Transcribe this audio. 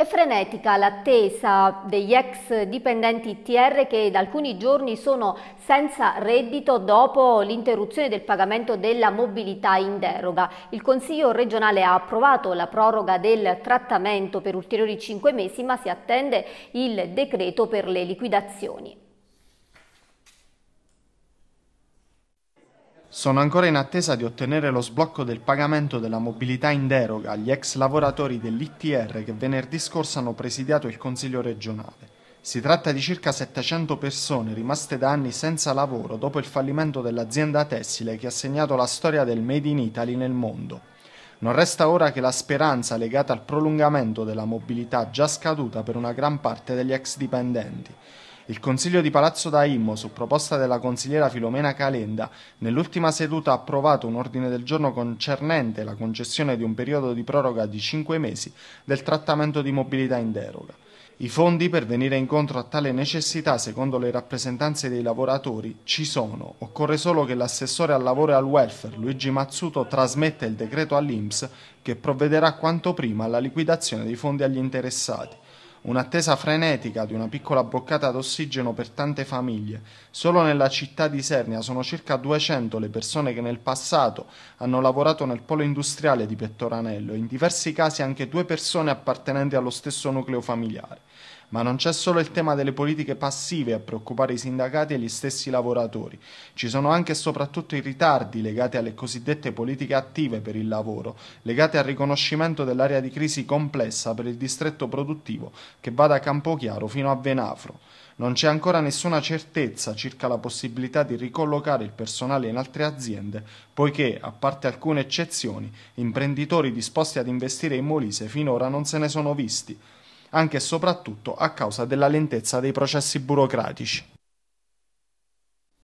È frenetica l'attesa degli ex dipendenti TR che da alcuni giorni sono senza reddito dopo l'interruzione del pagamento della mobilità in deroga. Il Consiglio regionale ha approvato la proroga del trattamento per ulteriori cinque mesi ma si attende il decreto per le liquidazioni. Sono ancora in attesa di ottenere lo sblocco del pagamento della mobilità in deroga agli ex lavoratori dell'ITR che venerdì scorso hanno presidiato il Consiglio regionale. Si tratta di circa 700 persone rimaste da anni senza lavoro dopo il fallimento dell'azienda tessile che ha segnato la storia del Made in Italy nel mondo. Non resta ora che la speranza legata al prolungamento della mobilità già scaduta per una gran parte degli ex dipendenti. Il Consiglio di Palazzo Daimmo, su proposta della consigliera Filomena Calenda, nell'ultima seduta ha approvato un ordine del giorno concernente la concessione di un periodo di proroga di 5 mesi del trattamento di mobilità in deroga. I fondi per venire incontro a tale necessità, secondo le rappresentanze dei lavoratori, ci sono. Occorre solo che l'assessore al lavoro e al welfare, Luigi Mazzuto, trasmetta il decreto all'Inps che provvederà quanto prima alla liquidazione dei fondi agli interessati un'attesa frenetica di una piccola boccata d'ossigeno per tante famiglie. Solo nella città di Sernia sono circa 200 le persone che nel passato hanno lavorato nel polo industriale di Pettoranello, in diversi casi anche due persone appartenenti allo stesso nucleo familiare. Ma non c'è solo il tema delle politiche passive a preoccupare i sindacati e gli stessi lavoratori, ci sono anche e soprattutto i ritardi legati alle cosiddette politiche attive per il lavoro, legate al riconoscimento dell'area di crisi complessa per il distretto produttivo che va da Campochiaro fino a Venafro. Non c'è ancora nessuna certezza circa la possibilità di ricollocare il personale in altre aziende, poiché, a parte alcune eccezioni, imprenditori disposti ad investire in Molise finora non se ne sono visti anche e soprattutto a causa della lentezza dei processi burocratici.